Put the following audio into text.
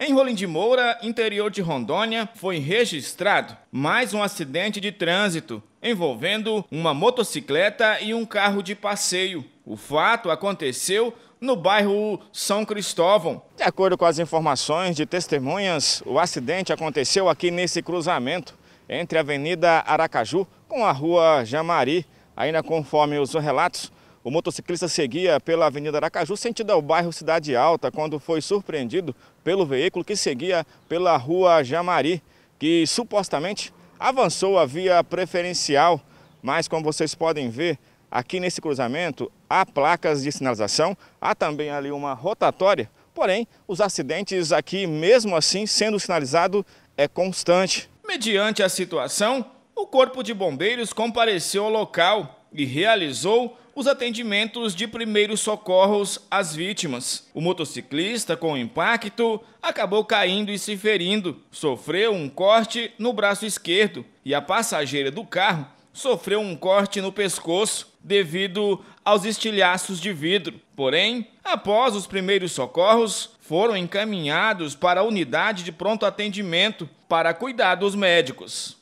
Em Rolim de Moura, interior de Rondônia, foi registrado mais um acidente de trânsito envolvendo uma motocicleta e um carro de passeio. O fato aconteceu no bairro São Cristóvão. De acordo com as informações de testemunhas, o acidente aconteceu aqui nesse cruzamento entre a Avenida Aracaju com a Rua Jamari. Ainda conforme os relatos, o motociclista seguia pela Avenida Aracaju, sentido ao bairro Cidade Alta, quando foi surpreendido pelo veículo que seguia pela Rua Jamari, que supostamente avançou a via preferencial. Mas, como vocês podem ver, aqui nesse cruzamento há placas de sinalização, há também ali uma rotatória. Porém, os acidentes aqui, mesmo assim, sendo sinalizado, é constante. Mediante a situação, o Corpo de Bombeiros compareceu ao local e realizou os atendimentos de primeiros socorros às vítimas. O motociclista, com o impacto, acabou caindo e se ferindo, sofreu um corte no braço esquerdo e a passageira do carro sofreu um corte no pescoço devido aos estilhaços de vidro. Porém, após os primeiros socorros, foram encaminhados para a unidade de pronto atendimento para cuidados médicos.